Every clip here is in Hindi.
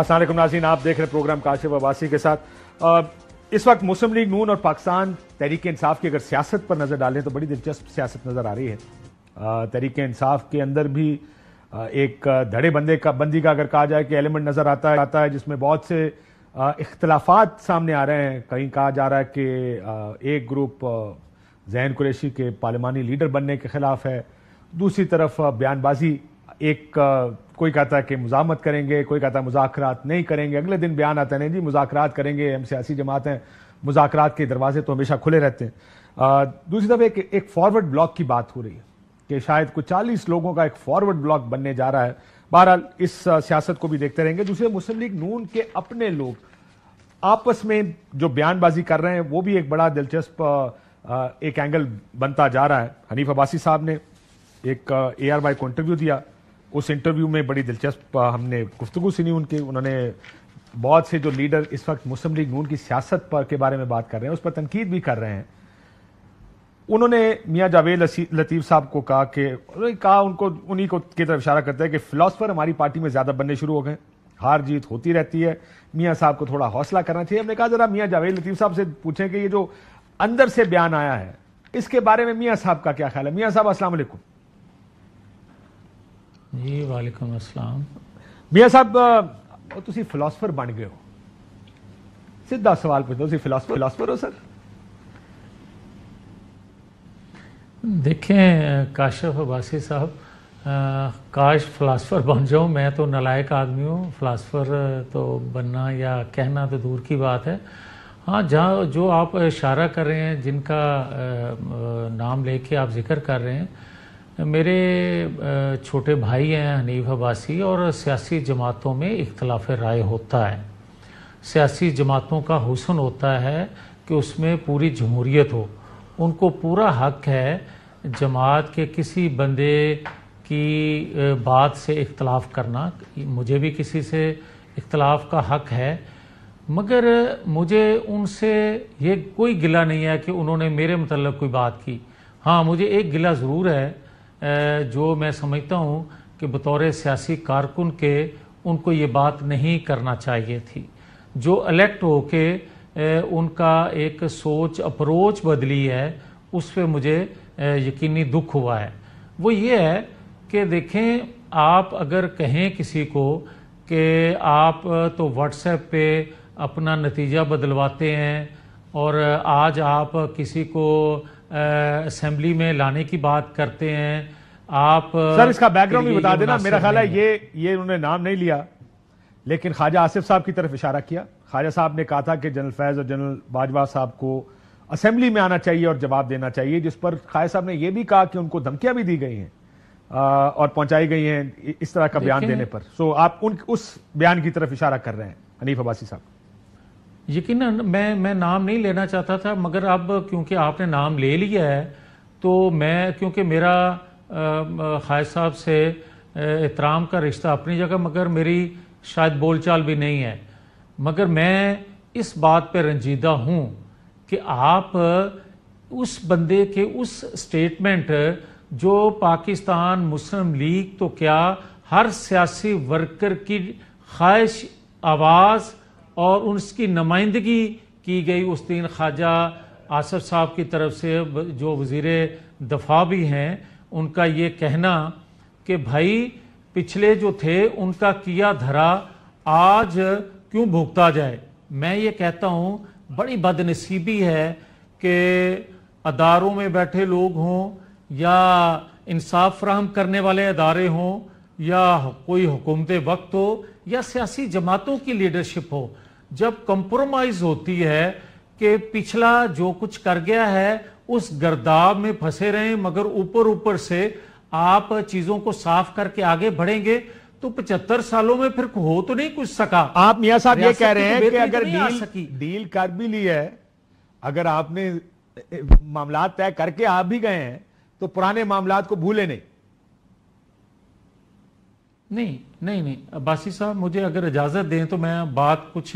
असल नाजीन आप देख रहे प्रोग्राम काशिफ अबासी के साथ इस वक्त मुस्लिम लीग नून और पाकिस्तान तहरीक इंसाफ की अगर सियासत पर नज़र डालें तो बड़ी दिलचस्प सियासत नज़र आ रही है तहरीक इंसाफ के अंदर भी एक धड़े बंदे का बंदी का अगर कहा जाए कि एलिमेंट नज़र आता है आता है जिसमें बहुत से इख्तलाफात सामने आ रहे हैं कहीं कहा जा रहा है कि एक ग्रुप जैन कुरैशी के पार्लिमानी लीडर बनने के खिलाफ है दूसरी तरफ बयानबाजी एक कोई कहता है कि मुजामत करेंगे कोई कहता है मुजाकरात नहीं करेंगे अगले दिन बयान आते हैं जी मुजाकरात करेंगे हम सियासी जमातें मुजाकर मुजाकरात के दरवाजे तो हमेशा खुले रहते हैं दूसरी तरफ एक एक फॉरवर्ड ब्लॉक की बात हो रही है कि शायद कुछ चालीस लोगों का एक फॉरवर्ड ब्लॉक बनने जा रहा है बहरहाल इस सियासत को भी देखते रहेंगे दूसरे मुस्लिम लीग नून के अपने लोग आपस में जो बयानबाजी कर रहे हैं वो भी एक बड़ा दिलचस्प एक एंगल बनता जा रहा है हनीफ अब्बासी साहब ने एक ए आर वाई को इंटरव्यू दिया उस इंटरव्यू में बड़ी दिलचस्प हमने गुफ्तु सुनी उनकी उन्होंने बहुत से जो लीडर इस वक्त मुस्लिम लीग नून की सियासत पर के बारे में बात कर रहे हैं उस पर तनकीद भी कर रहे हैं उन्होंने मियाँ जावेद लतीफ़ साहब को कहा कि उन्होंने कहा उनको उन्हीं को की तरफ इशारा करता है कि फिलासफर हमारी पार्टी में ज़्यादा बनने शुरू हो गए हार जीत होती रहती है मियाँ साहब को थोड़ा हौसला करना चाहिए हमने कहा ज़रा मियाँ जावेद लतीफ़ साहब से पूछें कि ये जो अंदर से बयान आया है इसके बारे में मियाँ साहब का क्या ख्याल है मियाँ साहब असलकुम जी वालेकुम असलम ਮੀਆਂ साहब ਉਹ ਤੁਸੀਂ ਫਿਲਾਸਫਰ ਬਣ ਗਏ ਹੋ ਸਿੱਧਾ ਸਵਾਲ ਪੁੱਛਦਾ ਤੁਸੀਂ ਫਿਲਾਸਫਰ ਫਿਲਾਸਫਰ ਹੋ ਸਰ देखें काशफ अब्बासी साहब काश फ़िलासफ़र बन जाऊँ मैं तो नलायक आदमी हूँ फ़िलासफ़र तो बनना या कहना तो दूर की बात है हाँ जहाँ जो आप इशारा कर रहे हैं जिनका नाम लेके आप जिक्र कर रहे हैं मेरे छोटे भाई हैं हनीफ अब्बासी और सियासी जमातों में इख्तलाफ राय होता है सियासी जमातों का हुसन होता है कि उसमें पूरी जमहूरीत हो उनको पूरा हक है जमात के किसी बंदे की बात से इख्तलाफ करना मुझे भी किसी से इख्तलाफ का हक है मगर मुझे उनसे ये कोई गिला नहीं है कि उन्होंने मेरे मतलब कोई बात की हाँ मुझे एक गिला ज़रूर है जो मैं समझता हूँ कि बतौर सियासी कारकुन के उनको ये बात नहीं करना चाहिए थी जो इलेक्ट हो के उनका एक सोच अप्रोच बदली है उस पर मुझे यकीनी दुख हुआ है वो ये है कि देखें आप अगर कहें किसी को कि आप तो व्हाट्सएप पे अपना नतीजा बदलवाते हैं और आज आप किसी को असेंबली में लाने की बात करते हैं आप सर इसका बैकग्राउंड भी बता देना मेरा ख्याल है ये ये उन्होंने नाम नहीं लिया लेकिन ख्वाजा आसिफ साहब की तरफ इशारा किया ख्वाजा साहब ने कहा था कि जनरल फैज़ और जनरल बाजवा साहब को असेंबली में आना चाहिए और जवाब देना चाहिए जिस पर ख्वाजा साहब ने यह भी कहा कि उनको धमकियां भी दी गई हैं और पहुंचाई गई हैं इस तरह का बयान देने पर सो आप उन उस बयान की तरफ इशारा कर रहे हैं हनीफ अबासी साहब यकीन मैं मैं नाम नहीं लेना चाहता था मगर अब क्योंकि आपने नाम ले लिया है तो मैं क्योंकि मेरा ख़ाय साहब से एहतराम का रिश्ता अपनी जगह मगर मेरी शायद बोलचाल भी नहीं है मगर मैं इस बात पर रंजीदा हूँ कि आप उस बंदे के उस स्टेटमेंट जो पाकिस्तान मुस्लिम लीग तो क्या हर सियासी वर्कर की ख्वाहिश आवाज़ और उसकी नुमाइंदगी की गई उस दिन ख्वाजा आसफ साहब की तरफ से जो वजीर दफ़ा भी हैं उनका ये कहना कि भाई पिछले जो थे उनका किया धरा आज क्यों भुगता जाए मैं ये कहता हूँ बड़ी बदनसीबी है कि अदारों में बैठे लोग हों या इंसाफ फ्राहम करने वाले अदारे हों या कोई हुकूमत वक्त हो या सियासी जमातों की लीडरशिप हो जब कंप्रोमाइज होती है कि पिछला जो कुछ कर गया है उस गर्दाब में फंसे रहे मगर ऊपर ऊपर से आप चीजों को साफ करके आगे बढ़ेंगे तो पचहत्तर सालों में फिर हो तो नहीं कुछ सका आप मियाँ साहब ये कह रहे हैं कि अगर डील डील कर भी ली है अगर आपने मामला तय करके आप भी गए हैं तो पुराने मामला को भूले नहीं नहीं नहीं नहीं अब्बासी साहब मुझे अगर इजाज़त दें तो मैं बात कुछ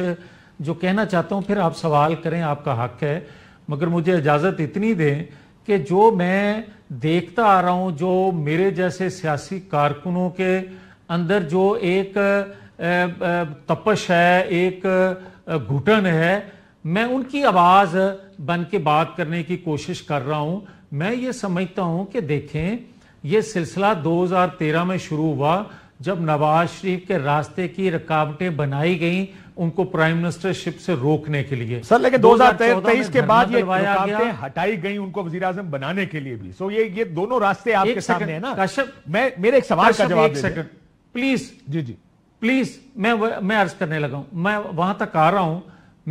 जो कहना चाहता हूँ फिर आप सवाल करें आपका हक है मगर मुझे इजाज़त इतनी दें कि जो मैं देखता आ रहा हूँ जो मेरे जैसे सियासी कारकुनों के अंदर जो एक तपश है एक घुटन है मैं उनकी आवाज़ बन के बात करने की कोशिश कर रहा हूँ मैं ये समझता हूँ कि देखें ये सिलसिला 2013 में शुरू हुआ जब नवाज शरीफ के रास्ते की रुकावटें बनाई गई उनको प्राइम मिनिस्टरशिप से रोकने के लिए सर लेकिन दो हजार तेईस के बाद ये रुकावटें हटाई गई उनको वजीर आजम बनाने के लिए भी सो ये ये दोनों रास्ते आपके सामने है ना कश्यप मैं मेरे एक सवाल का जवाब सेकंड प्लीज जी जी प्लीज मैं मैं अर्ज करने लगा हूं मैं वहां तक आ रहा हूं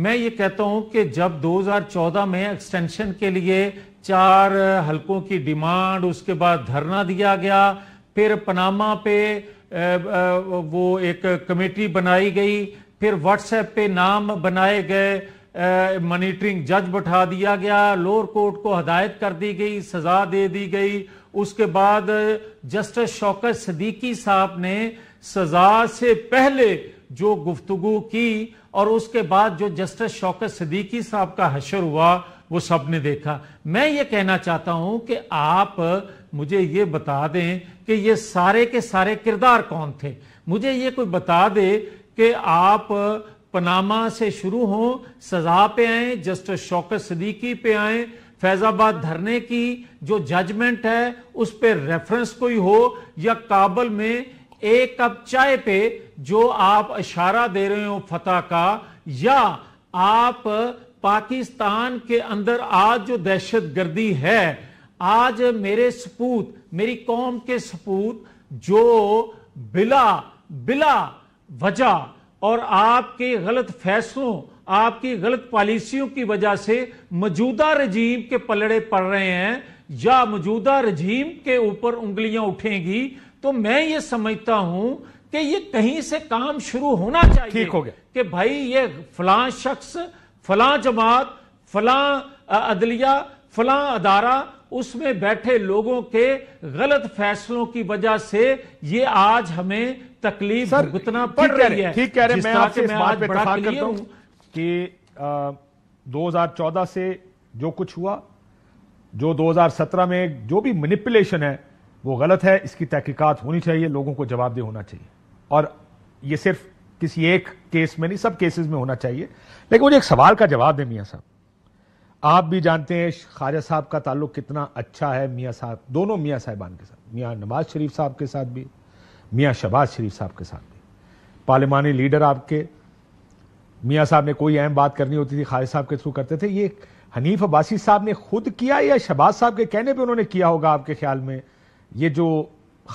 मैं ये कहता हूं कि जब 2014 में एक्सटेंशन के लिए चार हलकों की डिमांड उसके बाद धरना दिया गया फिर पनामा पे वो एक कमेटी बनाई गई फिर व्हाट्सएप पे नाम बनाए गए मॉनिटरिंग जज बैठा दिया गया लोअर कोर्ट को हदायत कर दी गई सजा दे दी गई उसके बाद जस्टिस शौकत सदीकी साहब ने सजा से पहले जो गुफ्तगु की और उसके बाद जो जस्टिस शौकत सदीकी साहब का हशर हुआ वो सबने देखा मैं ये कहना चाहता हूं कि आप मुझे ये बता दें कि ये सारे के सारे किरदार कौन थे मुझे ये कोई बता दे कि आप पनामा से शुरू हो सजा पे आए जस्टिस शौकत सदीकी पे आए फैजाबाद धरने की जो जजमेंट है उस पर रेफरेंस कोई हो या काबल में एक कप चाय पे जो आप इशारा दे रहे हो फतेह का या आप पाकिस्तान के अंदर आज जो दहशत गर्दी है आज मेरे सपूत मेरी कौम के सपूत जो बिला बिला वजह और आपके गलत फैसलों आपकी गलत पॉलिसियों की वजह से मौजूदा रजीम के पलड़े पड़ रहे हैं या मौजूदा रजीम के ऊपर उंगलियां उठेंगी तो मैं ये समझता हूं कि ये कहीं से काम शुरू होना चाहिए ठीक हो गया कि भाई ये फला शख्स फला जमात फला अदलिया फला अदारा उसमें बैठे लोगों के गलत फैसलों की वजह से ये आज हमें तकलीफ भुगतना पड़ रही है ठीक कह रहे मैं आपसे इस बात पे करता हूं कि 2014 से जो कुछ हुआ जो 2017 में जो भी मैनिपुलेशन है वो गलत है इसकी तहकीकात होनी चाहिए लोगों को जवाबदेह होना चाहिए और ये सिर्फ किसी एक केस में नहीं सब केसेस में होना चाहिए लेकिन मुझे एक सवाल का जवाब दे मियाँ साहब आप भी जानते हैं ख्वाजा साहब का ताल्लुक कितना अच्छा है मियाँ साहब दोनों मियाँ साहिबान के साथ मियाँ नवाज शरीफ साहब के साथ भी मियाँ शबाज शरीफ साहब के साथ भी पार्लिमानी लीडर आपके मियाँ साहब ने कोई अहम बात करनी होती थी ख्वाजा साहब के थ्रू करते थे ये हनीफ अब्बासी साहब ने खुद किया या शबाज साहब के कहने पर उन्होंने किया होगा आपके ख्याल में ये जो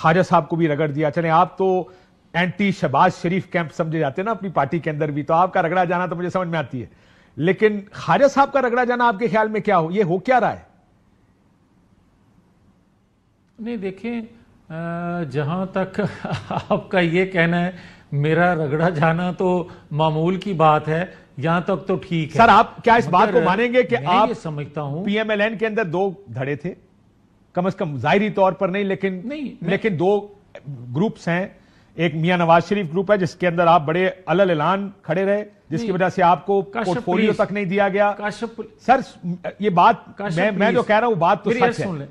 ख्वाजा साहब को भी रगड़ दिया चले आप तो एंटी शबाज शरीफ कैंप समझे जाते हैं ना अपनी पार्टी के अंदर भी तो आपका रगड़ा जाना तो मुझे समझ में आती है लेकिन खारिज साहब का रगड़ा जाना आपके ख्याल में क्या हो ये हो क्या रहा है नहीं देखें जहां तक आपका ये कहना है मेरा रगड़ा जाना तो मामूल की बात है यहां तक तो ठीक है सर आप क्या इस बात को मानेंगे कि आप समझता हूं पीएमएलएन के अंदर दो धड़े थे कम से कम जाहिरी तौर पर नहीं लेकिन नहीं लेकिन दो ग्रुप्स हैं एक मियां नवाज शरीफ ग्रुप है जिसके अंदर आप बड़े अलल ऐलान खड़े रहे जिसकी वजह से आपको पोर्टफोलियो तक नहीं दिया गया काश्यप सर ये बात मैं मैं जो कह रहा हूं बात तो सच है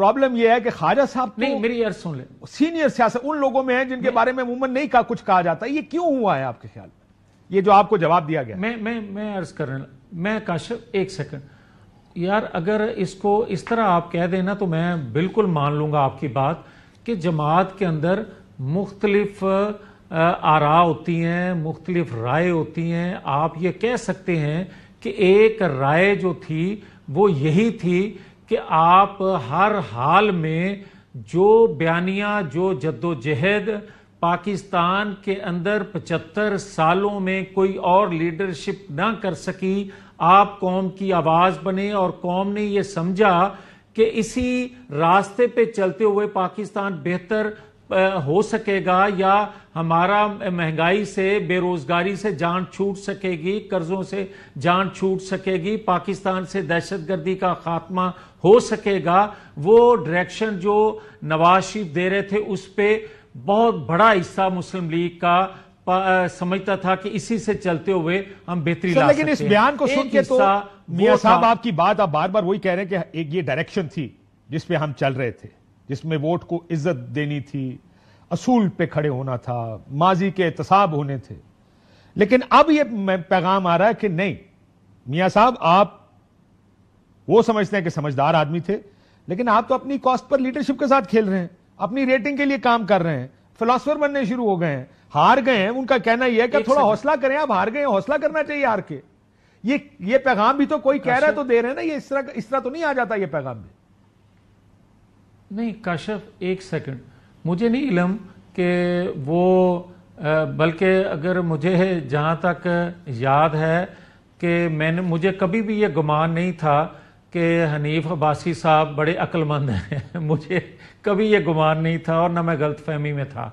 प्रॉब्लम ये है कि खाजा साहब नहीं तो मेरी सुन ले सीनियर सियासत उन लोगों में है जिनके बारे में मुमन नहीं का कुछ कहा जाता ये क्यों हुआ है आपके ख्याल ये जो आपको जवाब दिया गया मैं मैं मैं अर्ज कर रहा मैं काश्यप एक सेकंड यार अगर इसको इस तरह आप कह देना तो मैं बिल्कुल मान लूंगा आपकी बात कि जमात के अंदर मुख्तलिफ आरा होती हैं मुख्तलिफ राय होती हैं आप ये कह सकते हैं कि एक राय जो थी वो यही थी कि आप हर हाल में जो बयानिया जो जद्दोजहद पाकिस्तान के अंदर पचहत्तर सालों में कोई और लीडरशिप ना कर सकी आप कौम की आवाज़ बने और कौम ने ये समझा कि इसी रास्ते पे चलते हुए पाकिस्तान बेहतर हो सकेगा या हमारा महंगाई से बेरोजगारी से जान छूट सकेगी कर्जों से जान छूट सकेगी पाकिस्तान से दहशतगर्दी का खात्मा हो सकेगा वो डायरेक्शन जो नवाज शरीफ दे रहे थे उस पर बहुत बड़ा हिस्सा मुस्लिम लीग का समझता था कि इसी से चलते हुए हम बेहतरी ला लेकिन इस बयान को सुन के तो मियां साहब आपकी बात आप बार बार वही कह रहे हैं कि एक ये डायरेक्शन थी जिसपे हम चल रहे थे जिसमें वोट को इज्जत देनी थी असूल पे खड़े होना था माजी के एहतसाब होने थे लेकिन अब यह पैगाम आ रहा है कि नहीं मियाँ साहब आप वो समझते हैं कि समझदार आदमी थे लेकिन आप तो अपनी कॉस्ट पर लीडरशिप के साथ खेल रहे हैं अपनी रेटिंग के लिए काम कर रहे हैं फिलोसफर बनने शुरू हो गए हैं हार गए हैं उनका कहना यह है कि थोड़ा हौसला करें आप हार गए हौसला करना चाहिए हार के ये ये पैगाम भी तो कोई कह रहा है अच्छा। तो दे रहे हैं ना ये इस तरह इस तरह तो नहीं आ जाता ये पैगाम भी नहीं काशफ एक सेकंड मुझे नहीं इलम कि वो बल्कि अगर मुझे जहाँ तक याद है कि मैंने मुझे कभी भी ये गुमान नहीं था कि हनीफ अब्बासी साहब बड़े अक्लमंद हैं मुझे कभी ये गुमान नहीं था और ना मैं गलत फहमी में था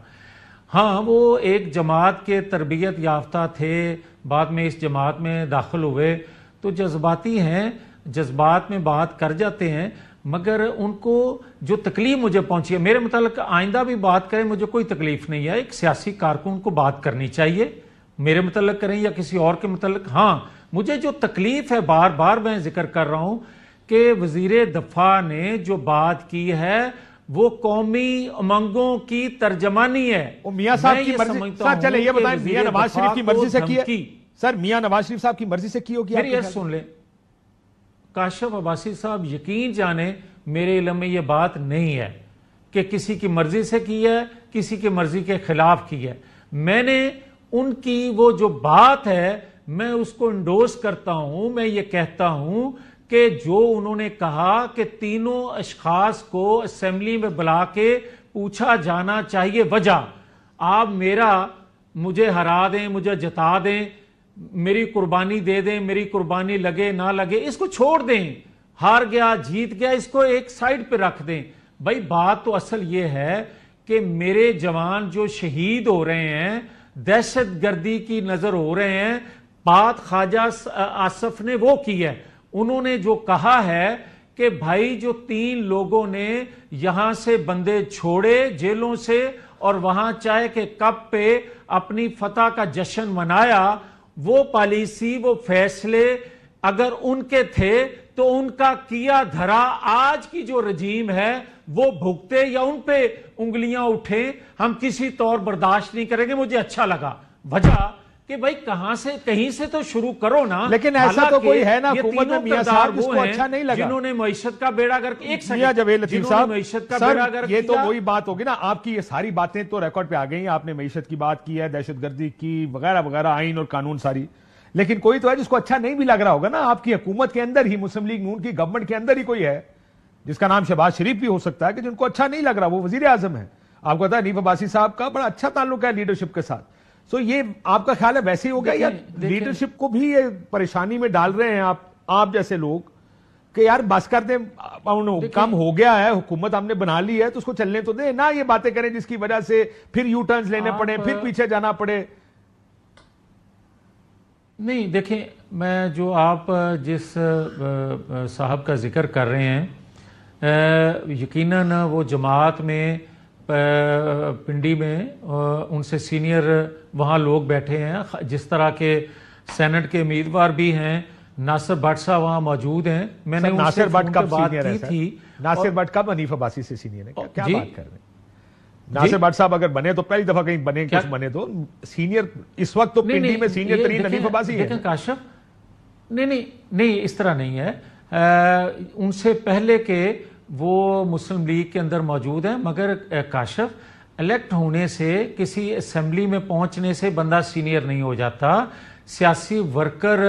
हाँ वो एक जमात के तरबियत याफ्ता थे बाद में इस जमात में दाखिल हुए तो जज्बाती हैं जज्बात में बात कर जाते हैं मगर उनको जो तकलीफ मुझे पहुंची है मेरे मुतालिक आइंदा भी बात करें मुझे कोई तकलीफ नहीं है एक सियासी कारकुन को बात करनी चाहिए मेरे मतलब करें या किसी और के मतलब हाँ मुझे जो तकलीफ है बार बार मैं जिक्र कर रहा हूं कि वजीर दफा ने जो बात की है वो कौमी उमंगों की तर्जमानी है मियाँ साहब की मर्जी सर चले ये बताएं मियाँ नवाज शरीफ की मर्जी से की सर मियाँ नवाज शरीफ साहब की मर्जी से की होगी सुन लें काशफ अबासी साहब यकीन जाने मेरे इलम में यह बात नहीं है कि किसी की मर्जी से की है किसी की मर्जी के खिलाफ की है मैंने उनकी वो जो बात है मैं उसको इंडोस करता हूं मैं ये कहता हूं कि जो उन्होंने कहा कि तीनों अशखास को असेंबली में बुला के पूछा जाना चाहिए वजह आप मेरा मुझे हरा दें मुझे जता दें मेरी कुर्बानी दे दें मेरी कुर्बानी लगे ना लगे इसको छोड़ दें हार गया जीत गया इसको एक साइड पे रख दें भाई बात तो असल ये है कि मेरे जवान जो शहीद हो रहे हैं दहशत गर्दी की नजर हो रहे हैं बात ख्वाजा आसफ ने वो की है उन्होंने जो कहा है कि भाई जो तीन लोगों ने यहां से बंदे छोड़े जेलों से और वहां चाय के कप पे अपनी फतह का जश्न मनाया वो पॉलिसी वो फैसले अगर उनके थे तो उनका किया धरा आज की जो रजीम है वो भुगते या उन पे उंगलियां उठे हम किसी तौर बर्दाश्त नहीं करेंगे मुझे अच्छा लगा वजह कि भाई कहां से कहीं से तो शुरू करो ना लेकिन ऐसा तो कोई है ना हुकूमत में मियां साहब जिसको अच्छा नहीं लगा जिन्होंने मईशत का बेड़ा गर्क एक मियां जवेल लतीफ साहब मईशत का बेड़ा गर्क ये तो वही बात होगी ना आपकी ये सारी बातें तो रिकॉर्ड पे आ गई आपने मीशत की बात की है दहशतगर्दी की वगैरह वगैरह आईन और कानून सारी लेकिन कोई तो है जिसको अच्छा नहीं भी लग रहा होगा ना आपकी हुकूमत के अंदर ही मुस्लिम लीग नून की गवर्नमेंट के अंदर ही कोई है जिसका नाम शहबाज शरीफ भी हो सकता है कि जिनको अच्छा नहीं लग रहा वो वजीर आजम है आपको पता है नीफ अबासी साहब का बड़ा अच्छा ताल्लुक है लीडरशिप के साथ सो ये आपका ख्याल है वैसे ही हो गया या लीडरशिप को भी ये परेशानी में डाल रहे हैं आप आप जैसे लोग कि यार बस कर दे काम हो गया है हुकूमत हमने बना ली है तो उसको चलने तो दे ना ये बातें करें जिसकी वजह से फिर यू टर्न लेने पड़े फिर पीछे जाना पड़े नहीं देखें मैं जो आप जिस साहब का जिक्र कर रहे हैं यकीनन वो जमात में पिंडी में उनसे सीनियर वहाँ लोग बैठे हैं जिस तरह के सेनेट के उम्मीदवार भी हैं नासिर भट्ट साहब वहाँ मौजूद हैं मैंने नासिर भट्ट कब बात की थी नासिर भट्ट कब अनीफ अब्बासी से सीनियर है क्या, क्या बात कर रहे हैं नासिर भट्ट साहब अगर बने तो पहली दफा कहीं बने कुछ बने तो सीनियर इस वक्त तो पिंडी में सीनियर तरीन अनीफ अब्बासी है काशफ नहीं नहीं नहीं इस तरह नहीं है उनसे पहले के वो मुस्लिम लीग के अंदर मौजूद है मगर काशफ इलेक्ट होने से किसी असम्बली में पहुंचने से बंदा सीनियर नहीं हो जाता सियासी वर्कर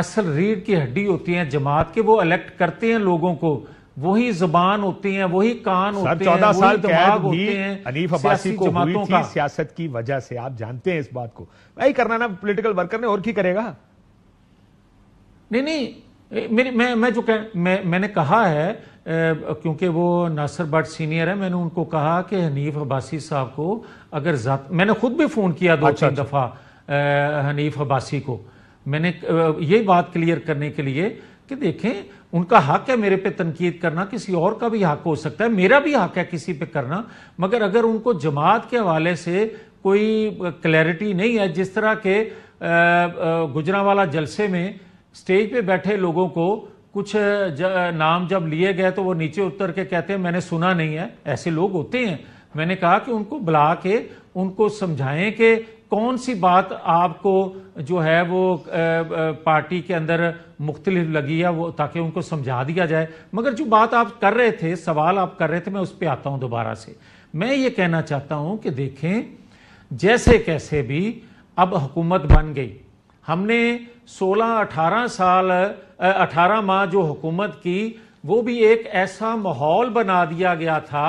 असल रीढ़ की हड्डी होती है जमात के वो इलेक्ट करते हैं लोगों को वही जुबान होती है वही कान होते हैं चौदह साल दिमाग होते हैं अनीफ अब्बासी को हुई थी सियासत की वजह से आप जानते हैं इस बात को भाई करना ना पॉलिटिकल वर्कर ने और की करेगा नहीं नहीं मैं मैं जो कह मैं, मैंने कहा है क्योंकि वो नासर बट सीनियर है मैंने उनको कहा कि हनीफ अब्बासी साहब को अगर मैंने खुद भी फ़ोन किया दो अच्छा, तीन अच्छा। दफ़ा हनीफ अब्बासी को मैंने ये बात क्लियर करने के लिए कि देखें उनका हक है मेरे पे तनकीद करना किसी और का भी हक हो सकता है मेरा भी हक है किसी पे करना मगर अगर उनको जमात के हवाले से कोई क्लैरिटी नहीं है जिस तरह के गुजरा वाला जलसे में स्टेज पे बैठे लोगों को कुछ नाम जब लिए गए तो वो नीचे उतर के कहते हैं मैंने सुना नहीं है ऐसे लोग होते हैं मैंने कहा कि उनको बुला के उनको समझाएं कि कौन सी बात आपको जो है वो पार्टी के अंदर मुख्तलिफ लगी है वो ताकि उनको समझा दिया जाए मगर जो बात आप कर रहे थे सवाल आप कर रहे थे मैं उस पर आता हूँ दोबारा से मैं ये कहना चाहता हूँ कि देखें जैसे कैसे भी अब हुकूमत बन गई हमने 16-18 साल 18 माह जो हुकूमत की वो भी एक ऐसा माहौल बना दिया गया था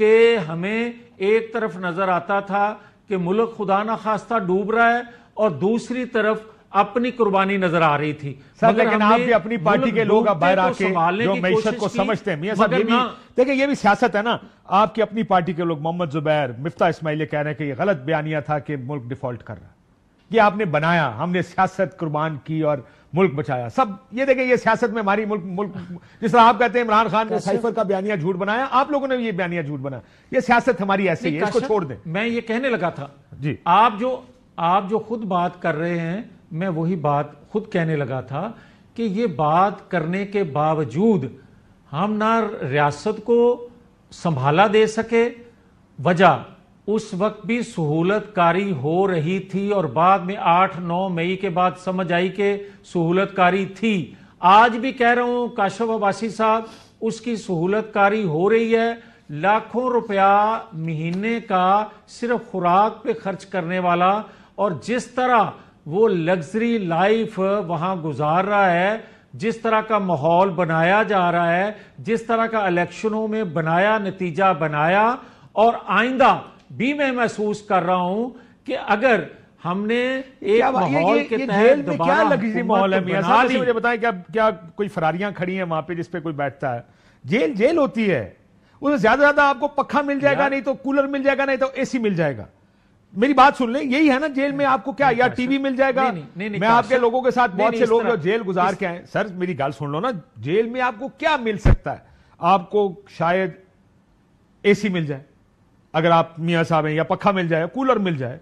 कि हमें एक तरफ नजर आता था कि मुल्क खुदा ना खास्ता डूब रहा है और दूसरी तरफ अपनी कुर्बानी नजर आ रही थी सर लेकिन आप भी अपनी पार्टी के लोग अब बाहर आके तो जो मैशत को समझते हैं मियां साहब ये भी देखिए ये भी सियासत है ना आपकी अपनी पार्टी के लोग मोहम्मद जुबैर मिफ्ता इस्माइल कह रहे हैं कि ये गलत बयानिया था कि मुल्क डिफॉल्ट कर रहा है कि आपने बनाया हमने सियासत कुर्बान की और मुल्क बचाया सब ये देखें ये सियासत में हमारी मुल्क मुल्क जिस तरह आप कहते हैं इमरान खान ने साइफर का बयानिया झूठ बनाया आप लोगों ने ये बयानिया झूठ बनाया ये सियासत हमारी ऐसी है इसको छोड़ दें मैं ये कहने लगा था जी आप जो आप जो खुद बात कर रहे हैं मैं वही बात खुद कहने लगा था कि ये बात करने के बावजूद हम ना रियासत को संभाला दे सके वजह उस वक्त भी सहूलतकारी हो रही थी और बाद में आठ नौ मई के बाद समझ आई कि सहूलतकारी थी आज भी कह रहा हूं काशव अबासी साहब उसकी सहूलतकारी हो रही है लाखों रुपया महीने का सिर्फ खुराक पे खर्च करने वाला और जिस तरह वो लग्जरी लाइफ वहां गुजार रहा है जिस तरह का माहौल बनाया जा रहा है जिस तरह का इलेक्शनों में बनाया नतीजा बनाया और आइंदा भी मैं महसूस कर रहा हूं कि अगर हमने एक माहौल के तहत क्या लग्जरी माहौल है मियां मुझे बताएं क्या क्या कोई फरारियां खड़ी हैं वहां पे जिस पे कोई बैठता है जेल जेल होती है उसमें ज्यादा ज्यादा आपको पखा मिल जाएगा नहीं तो कूलर मिल जाएगा नहीं तो एसी मिल जाएगा मेरी बात सुन ले यही है ना जेल में आपको क्या या टीवी मिल जाएगा नहीं, नहीं, नहीं, मैं आपके लोगों के साथ बहुत से लोग जो जेल गुजार के आए सर मेरी गाल सुन लो ना जेल में आपको क्या मिल सकता है आपको शायद एसी मिल जाए अगर आप मियाँ साहब हैं या पखा मिल जाए कूलर मिल जाए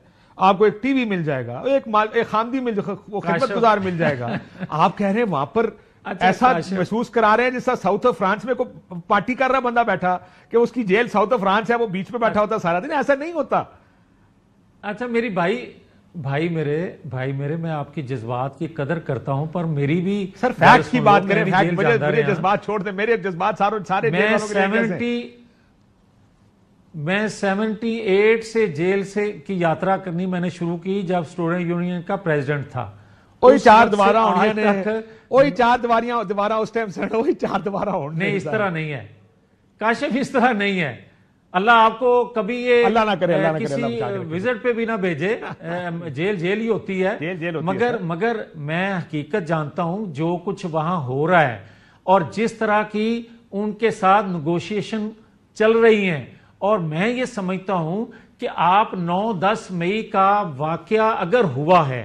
आपको एक टीवी मिल जाएगा एक माल एक खामदी मिल जाएगा मिल जाएगा आप कह रहे हैं वहां पर अच्छा, ऐसा महसूस करा रहे हैं जैसा साउथ ऑफ फ्रांस में कोई पार्टी कर रहा बंदा बैठा कि उसकी जेल साउथ ऑफ फ्रांस है वो बीच में बैठा अच्छा। होता सारा दिन ऐसा नहीं होता अच्छा मेरी भाई भाई मेरे भाई मेरे मैं आपकी जज्बात की कदर करता हूं पर मेरी भी सर फैक्ट की बात करें फैक्ट मुझे जज्बात छोड़ दे मेरे जज्बात सारे सारे मैं सेवेंटी मैं 78 से जेल से की यात्रा करनी मैंने शुरू की जब स्टूडेंट यूनियन का प्रेसिडेंट था वही चार दोबारा वही चार दोबारा उस टाइम वही चार दोबारा नहीं इस तरह नहीं है काशिफ इस तरह नहीं है अल्लाह आपको कभी ये अल्लाह ना करे अल्लाह ना किसी करे, विजिट पे भी ना भेजे जेल जेल ही होती है जेल जेल होती मगर है मगर मैं हकीकत जानता हूं जो कुछ वहां हो रहा है और जिस तरह की उनके साथ निगोशिएशन चल रही हैं और मैं ये समझता हूं कि आप 9-10 मई का वाकया अगर हुआ है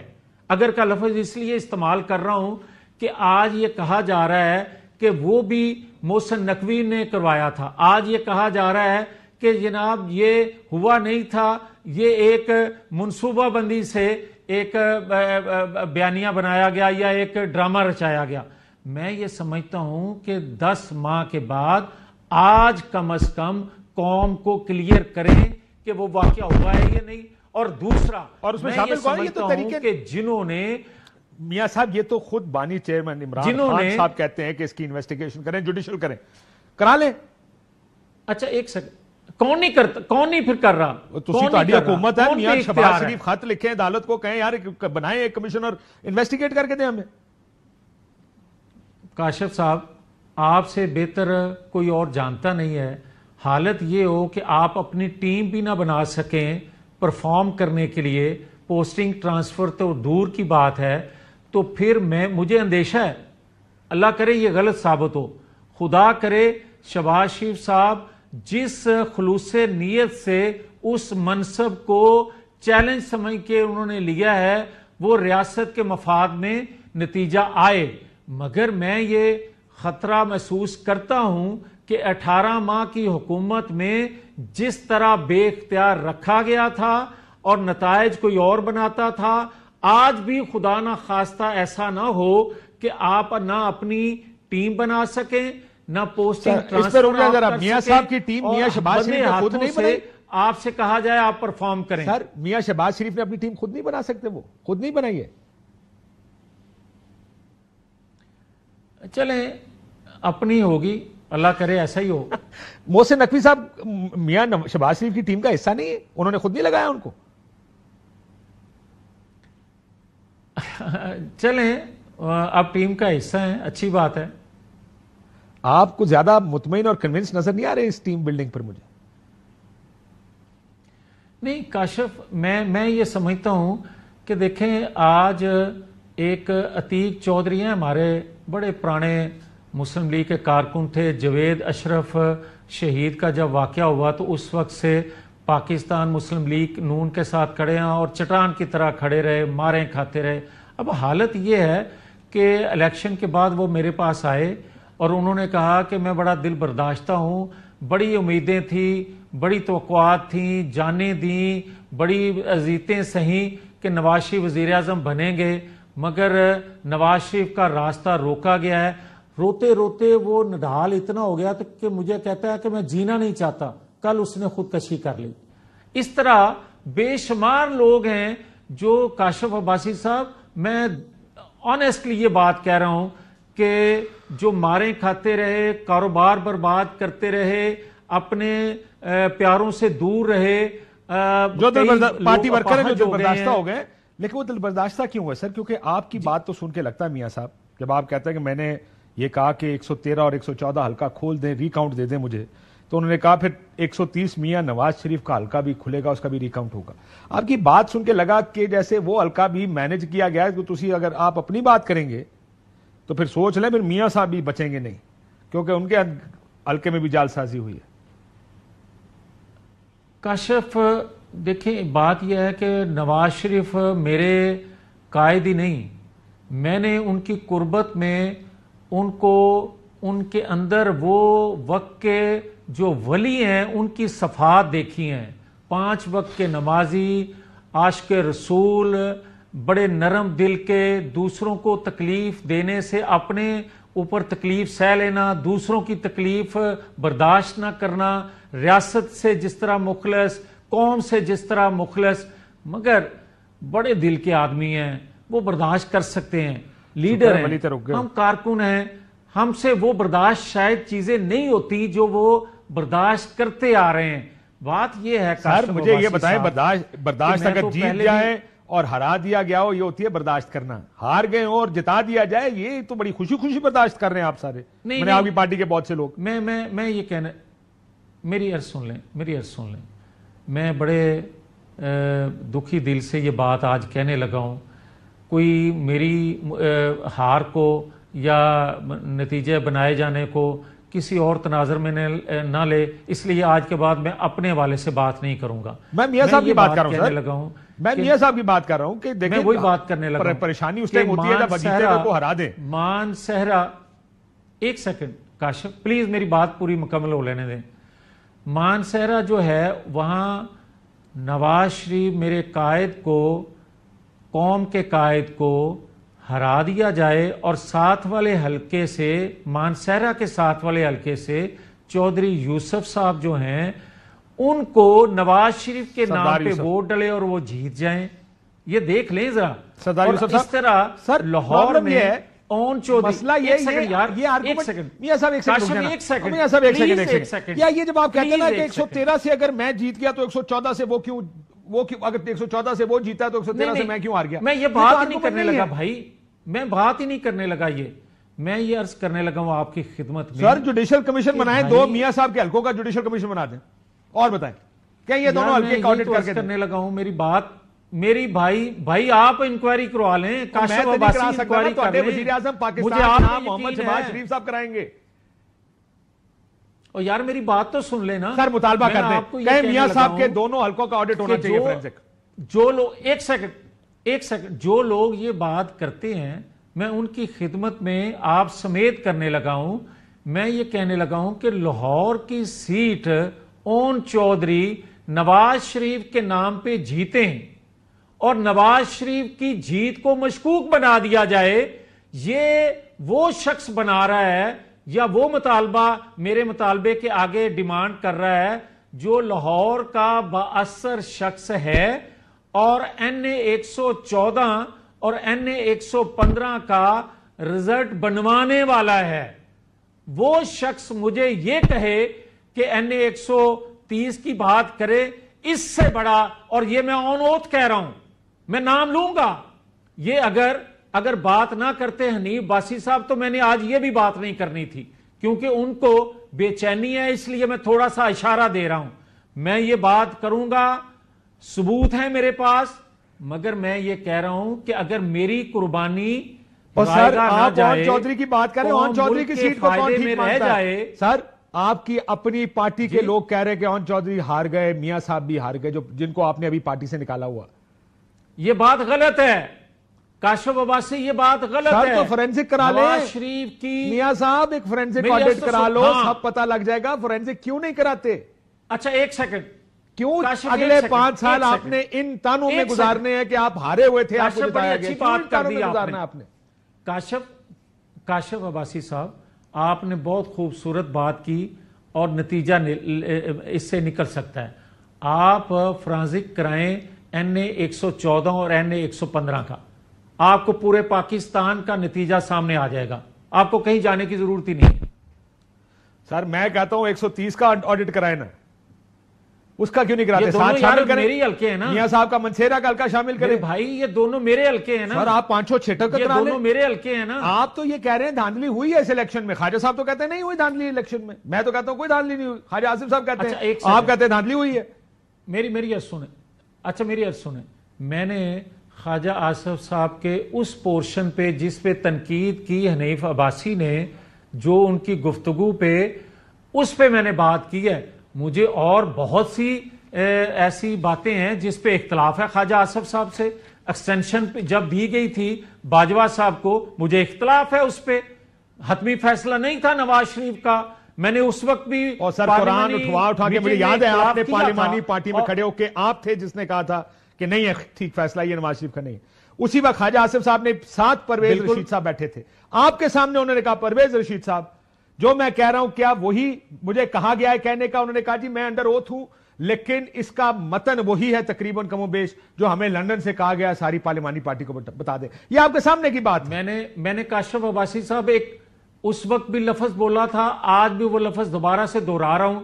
अगर का लफज इसलिए इस्तेमाल कर रहा हूं कि आज ये कहा जा रहा है कि वो भी मोहसन नकवी ने करवाया था आज ये कहा जा रहा है कि जनाब ये हुआ नहीं था ये एक मनसूबाबंदी से एक बयानिया बनाया गया या एक ड्रामा रचाया गया मैं ये समझता हूं कि 10 माह के बाद आज कम अज कम कौम को क्लियर करें कि वो वाक्य हुआ है या नहीं और दूसरा और उसमें शामिल कौन ये तो तरीके जिन्होंने मियां साहब ये तो खुद बानी चेयरमैन इमरान खान साहब कहते हैं कि इसकी इन्वेस्टिगेशन करें जुडिशियल करें करा ले अच्छा एक सेकंड कौन नहीं करता कौन नहीं फिर कर रहा तुसी तो हुकूमत है मियां शहबाज शरीफ खत लिखे अदालत को कहें यार बनाए एक कमीशन और इन्वेस्टिगेट करके दें हमें काशिफ साहब आपसे बेहतर कोई और जानता नहीं है हालत ये हो कि आप अपनी टीम भी ना बना सकें परफॉर्म करने के लिए पोस्टिंग ट्रांसफ़र तो दूर की बात है तो फिर मैं मुझे अंदेशा है अल्लाह करे ये गलत साबित हो खुदा करे शबाज शरीफ साहब जिस खलूस नीयत से उस मनसब को चैलेंज समझ के उन्होंने लिया है वो रियासत के मफाद में नतीजा आए मगर मैं ये ख़तरा महसूस करता हूँ कि 18 माह की हुकूमत में जिस तरह बेख्तियार रखा गया था और नतज कोई और बनाता था आज भी खुदा ना खास्ता ऐसा ना हो कि आप ना अपनी टीम बना सकें ना पोस्टिंग ट्रांसफर मियां साहब की टीम मियां शबाज शरीफ ने खुद नहीं बनाई आपसे कहा जाए आप परफॉर्म करें सर मियां शहबाज शरीफ ने अपनी टीम खुद नहीं बना सकते वो खुद नहीं बनाई है चलें अपनी होगी अल्लाह करे ऐसा ही हो मोहसिन नकवी साहब मियाँ शबाज शरीफ की टीम का हिस्सा नहीं है उन्होंने खुद नहीं लगाया उनको चले आप टीम का हिस्सा है अच्छी बात है आपको ज्यादा मुतमिन और कन्विंस नजर नहीं आ रहे इस टीम बिल्डिंग पर मुझे नहीं काशफ मैं मैं ये समझता हूं कि देखें आज एक अतीक चौधरी हैं हमारे बड़े पुराने मुस्लिम लीग के कारकुन थे जवेद अशरफ शहीद का जब वाक़ हुआ तो उस वक्त से पाकिस्तान मुस्लिम लीग नून के साथ खड़े हैं और चटान की तरह खड़े रहे मारें खाते रहे अब हालत ये है कि इलेक्शन के बाद वो मेरे पास आए और उन्होंने कहा कि मैं बड़ा दिल बर्दाश्ता हूँ बड़ी उम्मीदें थी बड़ी तो थी जाने दी बड़ी अजीतें सही कि नवाज शरीफ वज़ी अजम बनेंगे मगर नवाज शरीफ का रास्ता रोका गया है रोते रोते वो निढाल इतना हो गया तो कि मुझे कहता है कि मैं जीना नहीं चाहता कल उसने खुदकशी कर ली इस तरह बेशुमार लोग हैं जो काशफ अब्बासी साहब मैं ऑनेस्टली ये बात कह रहा हूं कि जो मारे खाते रहे कारोबार बर्बाद करते रहे अपने प्यारों से दूर रहे जो पार्टी वर्कर है जो बर्दाश्ता हो गए लेकिन वो दिल बर्दाश्ता क्यों है सर क्योंकि आपकी बात तो सुन के लगता है मियाँ साहब जब आप कहते हैं कि मैंने ये कहा कि 113 और 114 हल्का खोल दें रिकाउंट दे दें मुझे तो उन्होंने कहा फिर 130 मियां नवाज शरीफ का हल्का भी खुलेगा उसका भी रिकाउंट होगा आपकी बात सुन के लगा कि जैसे वो हल्का भी मैनेज किया गया है तो तुसी अगर आप अपनी बात करेंगे तो फिर सोच लें फिर मियाँ साहब भी बचेंगे नहीं क्योंकि उनके हल्के में भी जालसाजी हुई है काशफ देखिए बात यह है कि नवाज शरीफ मेरे कायद ही नहीं मैंने उनकी कुर्बत में उनको उनके अंदर वो वक्त के जो वली हैं उनकी सफात देखी हैं पांच वक्त के नमाजी आश के रसूल बड़े नरम दिल के दूसरों को तकलीफ देने से अपने ऊपर तकलीफ सह लेना दूसरों की तकलीफ बर्दाश्त ना करना रियासत से जिस तरह मुखलस कौम से जिस तरह मुखलस मगर बड़े दिल के आदमी हैं वो बर्दाश्त कर सकते हैं लीडर हैं हम कारकुन हैं हमसे वो बर्दाश्त शायद चीजें नहीं होती जो वो बर्दाश्त करते आ रहे हैं बात ये है सर मुझे ये बताएं बर्दाश्त बर्दाश्त अगर तो जीत जाए और हरा दिया गया हो ये होती है बर्दाश्त करना हार गए और जिता दिया जाए ये तो बड़ी खुशी खुशी बर्दाश्त कर रहे हैं आप सारे नहीं, मैंने आपकी पार्टी के बहुत से लोग मैं मैं मैं ये कहना मेरी अर्ज सुन लें मेरी अर्ज सुन लें मैं बड़े दुखी दिल से ये बात आज कहने लगा हूं कोई मेरी हार को या नतीजे बनाए जाने को किसी और तनाजर में ना ले इसलिए आज के बाद मैं अपने वाले से बात नहीं करूंगा मैं मियाँ साहब की बात कर रहा हूं लगा मैं मियाँ साहब की बात कर रहा हूं कि देखिए वही बात करने लगा परेशानी उसके होती है बगीचे को हरा दे मान सहरा एक सेकंड काशिफ प्लीज मेरी बात पूरी मुकम्मल हो लेने दें मान सहरा जो है वहां नवाज शरीफ मेरे कायद को कौम के कायद को हरा दिया जाए और साथ वाले हलके से मानसहरा के साथ वाले हलके से चौधरी यूसुफ साहब जो हैं उनको नवाज शरीफ के नाम पे वोट डले और वो जीत जाएं ये देख लें जरा सरदार यूसुफ इस तरह सर लाहौर में है ओन चौधरी मसला ये है यार ये आर्गुमेंट एक सेकंड मियां साहब एक सेकंड एक सेकंड मियां साहब एक सेकंड एक सेकंड या ये जब आप कहते हैं ना कि 113 से अगर मैं जीत गया तो 114 से वो क्यों वो अगर 114 से वो जीता तो 113 सौ तेरह से मैं क्यों हार गया मैं ये बात ही नहीं तो करने लगा भाई मैं बात ही नहीं करने लगा ये मैं ये अर्ज करने लगा हूं आपकी खिदमत में सर जुडिशियल कमीशन बनाए दो मियां साहब के हल्कों का जुडिशियल कमीशन बना दें और बताएं क्या ये दोनों हल्के काउंटेड तो करके करने लगा हूं मेरी बात मेरी भाई भाई आप इंक्वायरी करवा लें तो काशिफ अब्बासी इंक्वायरी कर रहे हैं मुझे आप मोहम्मद शहबाज शरीफ साहब कराएंगे और यार मेरी बात तो सुन लेना सर मुतालबा कर दें कहीं मियां साहब के दोनों हलकों का ऑडिट होना चाहिए फोरेंसिक जो लोग एक सेकंड एक सेकंड जो लोग ये बात करते हैं मैं उनकी खिदमत में आप समेत करने लगा हूं मैं ये कहने लगा हूं कि लाहौर की सीट ओन चौधरी नवाज शरीफ के नाम पे जीते हैं और नवाज शरीफ की जीत को मशकूक बना दिया जाए ये वो शख्स बना रहा है या वो मुतालबा मेरे मुतालबे के आगे डिमांड कर रहा है जो लाहौर का बासर शख्स है और एन ए एक सौ चौदह और एन ए एक सौ पंद्रह का रिजल्ट बनवाने वाला है वो शख्स मुझे ये कहे कि एन ए एक तीस की बात करे इससे बड़ा और ये मैं ऑन ओथ कह रहा हूं मैं नाम लूंगा ये अगर अगर बात ना करते हनीफ बासी साहब तो मैंने आज ये भी बात नहीं करनी थी क्योंकि उनको बेचैनी है इसलिए मैं थोड़ा सा इशारा दे रहा हूं मैं ये बात करूंगा सबूत है मेरे पास मगर मैं ये कह रहा हूं कि अगर मेरी कुर्बानी और सर आप ओन चौधरी की बात करें ओन तो चौधरी की सीट को कौन ठीक मानता जाए सर आपकी अपनी पार्टी के लोग कह रहे हैं कि ओन चौधरी हार गए मियां साहब भी हार गए जो जिनको आपने अभी पार्टी से निकाला हुआ यह बात गलत है काशव बाबा से ये बात गलत है तो फोरेंसिक करा ले शरीफ की मियाँ साहब एक फोरेंसिक ऑडिट तो करा लो हाँ। सब पता लग जाएगा फोरेंसिक क्यों नहीं कराते अच्छा एक सेकंड क्यों अगले पांच साल आपने इन तानों में गुजारने हैं कि आप हारे हुए थे आपको बताया अच्छी बात कर दी आपने, आपने। काशव काशफ अब्बासी साहब आपने बहुत खूबसूरत बात की और नतीजा इससे निकल सकता है आप फ्रांसिक कराएं एन ए एक सौ चौदह और एन ए एक सौ पंद्रह का आपको पूरे पाकिस्तान का नतीजा सामने आ जाएगा आपको कहीं जाने की जरूरत ही नहीं सर मैं कहता हूं 130 का ऑडिट कराए ना उसका क्यों नहीं कराते साथ शामिल करें मेरे हल्के हैं ना मियां साहब का मंसेरा का हल्का शामिल करें भाई ये दोनों मेरे हल्के हैं ना सर आप पांच सौ छठक का करा दोनों मेरे हल्के हैं ना आप तो ये कह रहे हैं धांधली हुई है इस इलेक्शन में खाजा साहब तो कहते हैं नहीं हुई धांधली इलेक्शन में मैं तो कहता हूं कोई धांधली नहीं हुई खाजा आसिफ साहब कहते अच्छा, हैं आप कहते हैं धांधली हुई है मेरी मेरी अर्ज सुने अच्छा मेरी अर्ज सुने मैंने ख्वाजा आसफ साहब के उस पोर्शन पे जिस पे तनकीद की हनीफ अब्बासी ने जो उनकी गुफ्तगु पे उस पे मैंने बात की है मुझे और बहुत सी ऐसी बातें हैं जिस पे इख्तलाफ है ख्वाजा आसफ साहब से एक्सटेंशन जब दी गई थी बाजवा साहब को मुझे इख्तलाफ है उस पर हतमी फैसला नहीं था नवाज शरीफ का मैंने उस वक्त भी और सर कुरान उठवा उठा के मुझे याद है आपने पार्लिमानी पार्टी में खड़े होकर आप थे जिसने कहा था कि नहीं है ठीक फैसला ये नवाज शरीफ का नहीं उसी वक्त खाजा आसिफ साहब ने साथ परवेज रशीद साहब बैठे थे आपके सामने उन्होंने कहा परवेज रशीद साहब जो मैं कह रहा हूं क्या वही मुझे कहा गया है कहने का उन्होंने कहा जी मैं अंडर ओथ हूं लेकिन इसका मतन वही है तकरीबन कमोबेश जो हमें लंदन से कहा गया सारी पार्लियमानी पार्टी को बता दे ये आपके सामने की बात मैंने मैंने काशफ अबासी साहब एक उस वक्त भी लफज बोला था आज भी वो लफज दोबारा से दोहरा रहा हूं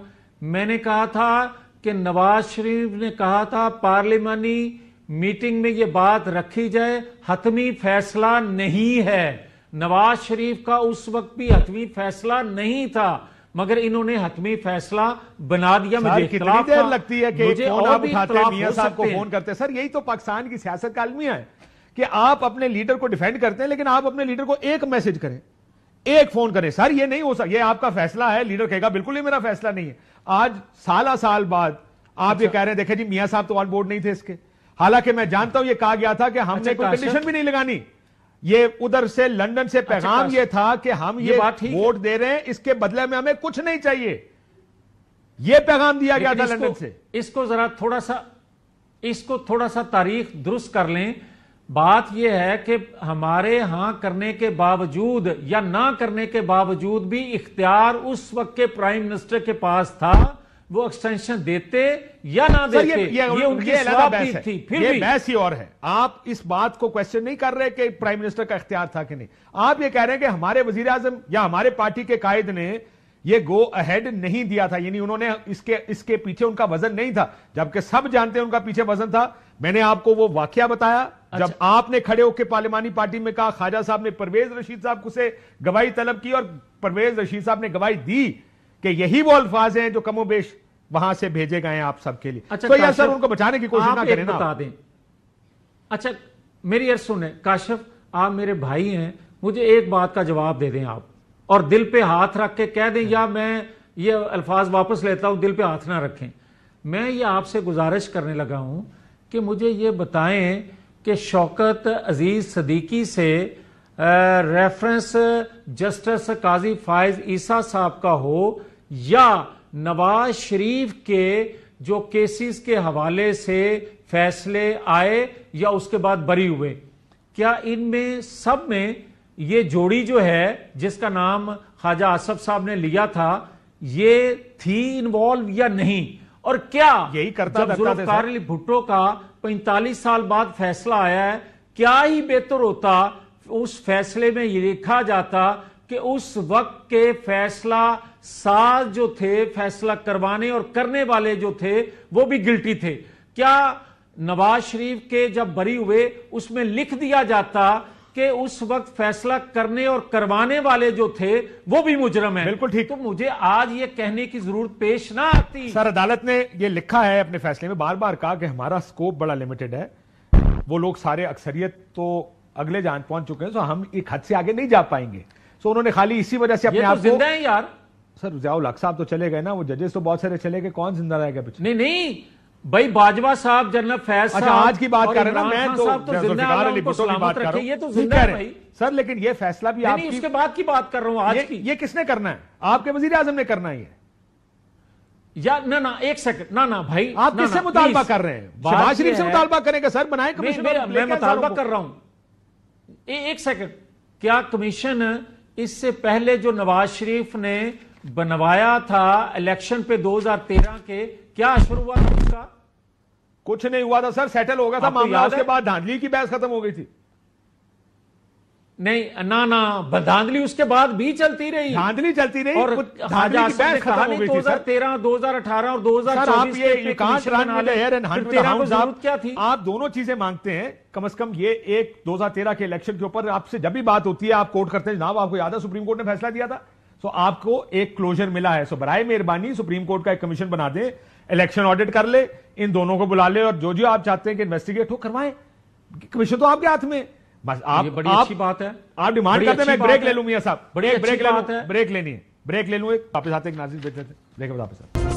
मैंने कहा था कि नवाज शरीफ ने कहा था पार्लियामानी मीटिंग में ये बात रखी जाए हतमी फैसला नहीं है नवाज शरीफ का उस वक्त भी हतमी फैसला नहीं था मगर इन्होंने हतमी फैसला बना दिया मुझे कितनी देर लगती है कि मुझे और भी मियां साहब को फोन करते सर यही तो पाकिस्तान की सियासत का आलमिया है कि आप अपने लीडर को डिफेंड करते हैं लेकिन आप अपने लीडर को एक मैसेज करें एक फोन करें सर ये नहीं हो सकता ये आपका फैसला है लीडर कहेगा बिल्कुल ही मेरा फैसला नहीं है आज साल साल बाद आप अच्छा। ये कह रहे हैं देखे जी मियाँ साहब तो ऑन बोर्ड नहीं थे इसके हालांकि मैं जानता हूं ये कहा गया था कि हमने अच्छा, कोई कंडीशन भी नहीं लगानी ये उधर से लंदन से अच्छा, पैगाम अच्छा, ये था कि हम ये, ये वोट दे रहे हैं इसके बदले में हमें कुछ नहीं चाहिए ये पैगाम दिया गया था लंदन से इसको जरा थोड़ा सा इसको थोड़ा सा तारीख दुरुस्त कर लें बात यह है कि हमारे हां करने के बावजूद या ना करने के बावजूद भी इख्तियार उस वक्त के प्राइम मिनिस्टर के पास था वो एक्सटेंशन देते या ना देते ये, ये, ये उनकी बहस थी फिर ये भी ही और है आप इस बात को क्वेश्चन नहीं कर रहे कि प्राइम मिनिस्टर का इख्तियार था कि नहीं आप ये कह रहे हैं कि हमारे वजीर आजम या हमारे पार्टी के कायद ने ये गो अहेड नहीं दिया था यानी उन्होंने इसके इसके पीछे उनका वजन नहीं था जबकि सब जानते हैं उनका पीछे वजन था मैंने आपको वो वाक्य बताया अच्छा। जब आपने खड़े होकर पार्लियमानी पार्टी में कहा खाजा साहब ने परवेज रशीद साहब से गवाही तलब की और परवेज रशीद साहब ने गवाही दी कि यही वो अल्फाज हैं जो कमो बेश वहां से भेजे गए हैं आप सबके लिए अच्छा, तो यार सर उनको बचाने की कोशिश ना करें ना बता दें अच्छा मेरी यार सुने काशफ आप मेरे भाई हैं मुझे एक बात का जवाब दे दें आप और दिल पे हाथ रख के कह दें या मैं ये अल्फाज वापस लेता हूँ दिल पे हाथ ना रखें मैं ये आपसे गुजारिश करने लगा हूँ कि मुझे ये बताएं कि शौकत अजीज सदीकी से रेफरेंस जस्टिस काजी फायज ईसा साहब का हो या नवाज शरीफ के जो केसेस के हवाले से फैसले आए या उसके बाद बरी हुए क्या इनमें सब में ये जोड़ी जो है जिसका नाम ख्वाजा आसफ साहब ने लिया था ये थी इन्वॉल्व या नहीं और क्या यही करता जुल्फकार अली भुट्टो का 45 साल बाद फैसला आया है क्या ही बेहतर होता उस फैसले में ये लिखा जाता कि उस वक्त के फैसला साज जो थे फैसला करवाने और करने वाले जो थे वो भी गिल्टी थे क्या नवाज शरीफ के जब बरी हुए उसमें लिख दिया जाता के उस वक्त फैसला करने और करवाने वाले जो थे वो भी मुजरम है बिल्कुल ठीक तो मुझे आज ये कहने की जरूरत पेश ना आती सर अदालत ने ये लिखा है अपने फैसले में बार बार कहा कि हमारा स्कोप बड़ा लिमिटेड है वो लोग सारे अक्सरियत तो अगले जान पहुंच चुके हैं सो तो हम एक हद से आगे नहीं जा पाएंगे सो उन्होंने खाली इसी वजह से अपने तो आप जिंदा है यार सर जाओ हक साहब तो चले गए ना वो जजेस तो बहुत सारे चले गए कौन जिंदा रहेगा नहीं नहीं भाई बाजवा साहब जनरल फैज अच्छा आज की बात कर रहे ना तो तो मैं तो, जिंदा की बात कर रहा हूं ये तो जिंदा है भाई सर लेकिन ये फैसला भी आपकी उसके बाद की बात कर रहा हूं आज की ये किसने करना है आपके वजीर आजम ने करना है या ना ना एक सेकंड ना ना भाई आप किससे मुतालबा कर रहे हैं शहबाज शरीफ से मुतालबा करेंगे सर बनाए कमीशन मैं मुतालबा कर रहा हूं एक सेकंड क्या कमीशन इससे पहले जो नवाज शरीफ ने बनवाया था इलेक्शन पे 2013 के क्या असर हुआ था उसका कुछ नहीं हुआ था सर सेटल हो गया था मामला उसके बाद धांधली की बहस खत्म हो गई थी नहीं ना ना धांधली उसके बाद भी चलती रही धांधली चलती रही और तेरह दो हजार अठारह और दो हजार आप ये क्या थी आप दोनों चीजें मांगते हैं कम से कम ये एक दो हजार तेरह के इलेक्शन के ऊपर आपसे जब भी बात होती है आप कोर्ट करते हैं जनाब आपको याद है सुप्रीम कोर्ट ने फैसला दिया था सो आपको एक क्लोजर मिला है सो बरए मेहरबानी सुप्रीम कोर्ट का एक कमीशन बना दें इलेक्शन ऑडिट कर ले इन दोनों को बुला ले और जो जो आप चाहते हैं कि इन्वेस्टिगेट हो करवाएं कमीशन तो आपके हाथ में बस आप ये बड़ी आप, अच्छी बात है आप डिमांड करते हैं मैं ब्रेक ले लू मिया साहब बड़ी ब्रेक ले लूं ब्रेक लेनी है ब्रेक ले लू एक वापस आते नाजिक बैठे थे देखे वापस आते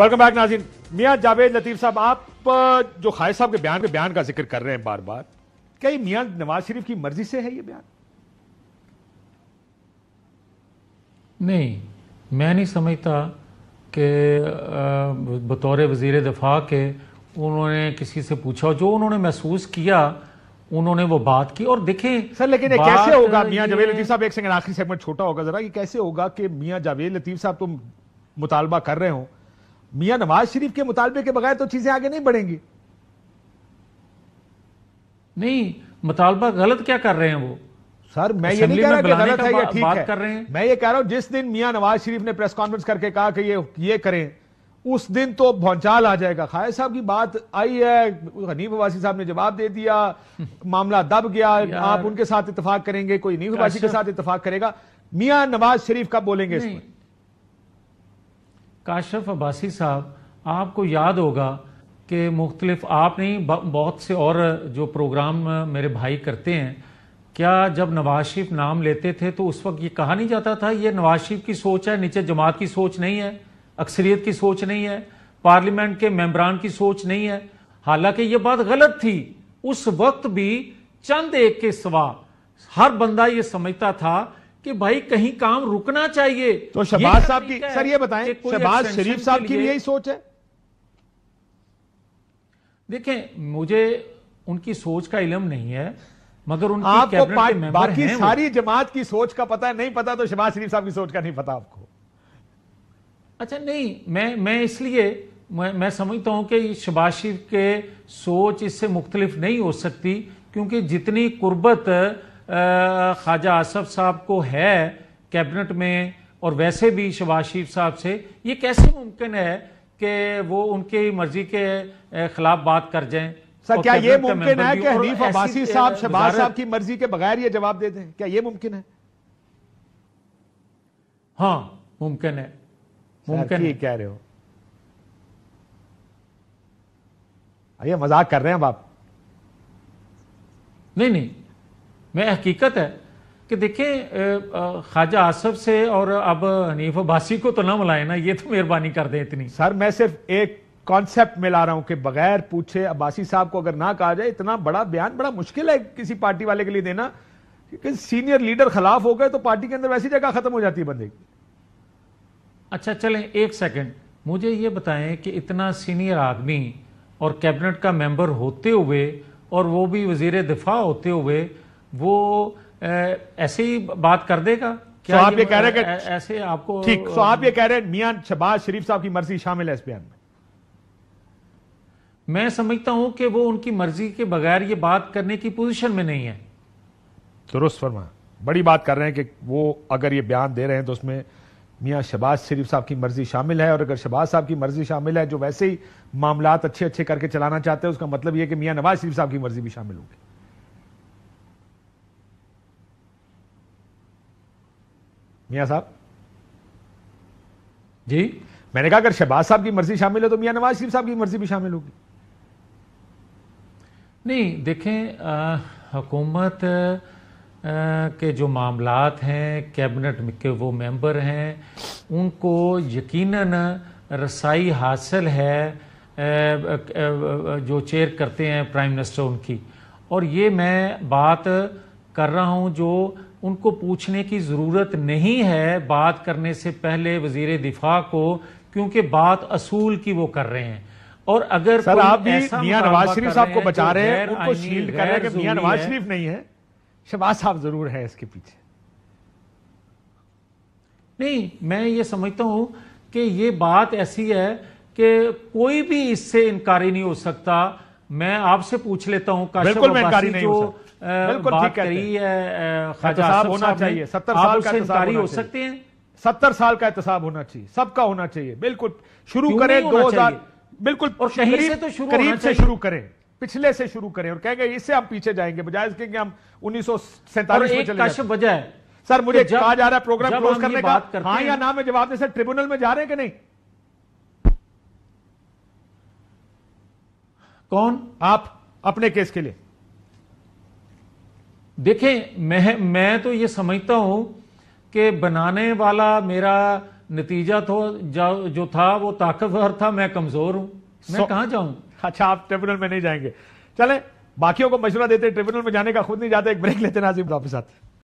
वेलकम बैक नाजिन मियाँ जावेद लतीफ साहब आप जो खाय साहब के बयान के बयान का जिक्र कर रहे हैं बार बार क्या ये मियाँ नवाज शरीफ की मर्जी से है ये बयान नहीं मैं नहीं समझता कि बतौर वज़ी दफ़ा के उन्होंने किसी से पूछा जो उन्होंने महसूस किया उन्होंने वो बात की और देखें सर लेकिन कैसे होगा मियाँ जावेद लतीफ साहब एक सेकंड आखिरी सेगमेंट छोटा होगा जरा ये कैसे होगा कि मियाँ जावेद लतीफ साहब तुम मुतालबा कर रहे हो मियाँ नवाज शरीफ के मुतालबे के बगैर तो चीजें आगे नहीं बढ़ेंगी नहीं मुतालबा गलत क्या कर रहे हैं वो सर मैं ये नहीं कह रहा कि गलत है या ठीक है मैं ये कह रहा हूं जिस दिन मियां नवाज शरीफ ने प्रेस कॉन्फ्रेंस करके कहा कि ये ये करें उस दिन तो भौचाल आ जाएगा खायर साहब की बात आई है हनीफ वासी साहब ने जवाब दे दिया मामला दब गया आप उनके साथ इतफाक करेंगे कोई हनीफ वासी के अच्छा। साथ इतफाक करेगा मियां नवाज शरीफ कब बोलेंगे इसमें काशफ अब्बासी साहब आपको याद होगा कि मुख्तलिफ आप नहीं बहुत से और जो प्रोग्राम मेरे भाई करते हैं क्या जब नवाज शरीफ नाम लेते थे तो उस वक्त ये कहा नहीं जाता था ये नवाज शरीफ की सोच है नीचे जमात की सोच नहीं है अक्सरियत की सोच नहीं है पार्लियामेंट के मेम्बरान की सोच नहीं है हालांकि ये बात गलत थी उस वक्त भी चंद एक के सवा हर बंदा ये समझता था कि भाई कहीं काम रुकना चाहिए तो शहबाज साहब की सर ये बताएं शहबाज शरीफ साहब की यही सोच है देखें मुझे उनकी सोच का इलम नहीं है मगर उनकी आपको बाकी सारी जमात की सोच का पता है नहीं पता तो शहबाज शरीफ साहब की सोच का नहीं पता आपको अच्छा नहीं मैं मैं इसलिए मैं, मैं समझता हूं कि शहबाज शरीफ के सोच इससे मुख्तलिफ नहीं हो सकती क्योंकि जितनी कुर्बत ख्वाजा आसफ साहब को है कैबिनेट में और वैसे भी शहबाज शरीफ साहब से ये कैसे मुमकिन है कि वो उनकी मर्जी के खिलाफ बात कर जाएं सर क्या ये तो मुमकिन है कि हनीफ अब्बासी साहब शहबाज साहब की मर्जी के बगैर ये जवाब दे दें क्या ये मुमकिन है हाँ मुमकिन है मुमकिन है कह रहे हो ये मजाक कर रहे हैं आप नहीं नहीं मैं हकीकत है कि देखें ख्वाजा आसफ से और अब हनीफ अब्बासी को तो ना मिलाए ना ये तो मेहरबानी कर दे इतनी सर मैं सिर्फ एक कॉन्सेप्ट में ला रहा हूं कि बगैर पूछे अब्बासी साहब को अगर ना कहा जाए इतना बड़ा बयान बड़ा मुश्किल है किसी पार्टी वाले के लिए देना क्योंकि सीनियर लीडर खिलाफ हो गए तो पार्टी के अंदर वैसी जगह खत्म हो जाती है बंदे की अच्छा चलें एक सेकंड मुझे ये बताएं कि इतना सीनियर आदमी और कैबिनेट का मेंबर होते हुए और वो भी वजीर दिफा होते हुए वो ऐसे ही बात कर देगा तो क्या आप ये कह रहे हैं ऐसे आपको ठीक तो आप ये कह रहे हैं मियां शबाज शरीफ साहब की मर्जी शामिल है इस बयान में मैं समझता हूं कि वो उनकी मर्जी के बगैर ये बात करने की पोजीशन में नहीं है दुरुस्त तो फरमा बड़ी बात कर रहे हैं कि वो अगर ये बयान दे रहे हैं तो उसमें मियाँ शहबाज शरीफ साहब की मर्जी शामिल है और अगर शबाज साहब की मर्जी शामिल है जो वैसे ही मामला अच्छे अच्छे करके चलाना चाहते हैं उसका मतलब यह कि मियाँ तो नवाज शरीफ साहब की मर्जी भी शामिल होगी मियाँ साहब जी मैंने कहा अगर शहबाज साहब की मर्जी शामिल है तो मियाँ नवाज शरीफ साहब की मर्जी भी शामिल होगी नहीं देखें हुकूमत के जो मामलात हैं कैबिनेट के वो मेंबर हैं उनको यकीनन रसाई हासिल है जो चेयर करते हैं प्राइम मिनिस्टर उनकी और ये मैं बात कर रहा हूँ जो उनको पूछने की ज़रूरत नहीं है बात करने से पहले वजीर दिफा को क्योंकि बात असूल की वो कर रहे हैं और अगर सर आप भी मियां नवाज शरीफ साहब को बचा रहे हैं उनको शील्ड कर रहे हैं कि मियां नवाज शरीफ नहीं है शहबाज साहब जरूर है इसके पीछे नहीं मैं ये समझता हूं कि ये बात ऐसी है कि कोई भी इससे इनकारी नहीं हो सकता मैं आपसे पूछ लेता हूं बिल्कुल मैं इनकारी नहीं हो बिल्कुल ठीक करी है खाजा साहब होना चाहिए सत्तर साल का इनकारी हो सकते हैं सत्तर साल का एहतसाब होना चाहिए सबका होना चाहिए बिल्कुल शुरू करें दो हजार बिल्कुल और कहीं से तो शुरू करीब से शुरू करें पिछले से शुरू करें और गए इससे हम पीछे जाएंगे बजाय इसके कि हम उन्नीस में चले बजाय सर मुझे तो कहा जा रहा है प्रोग्राम क्लोज करने का हाँ या ना में जवाब दे सर ट्रिब्यूनल में जा रहे हैं कि नहीं कौन आप अपने केस के लिए देखें मैं मैं तो ये समझता हूं कि बनाने वाला मेरा नतीजा तो जो था वो ताकतवर था मैं कमजोर हूं मैं कहा जाऊं अच्छा आप ट्रिब्यूनल में नहीं जाएंगे चले बाकियों को मशुरा देते ट्रिब्यूनल में जाने का खुद नहीं जाते एक ब्रेक लेते नाजिम साथ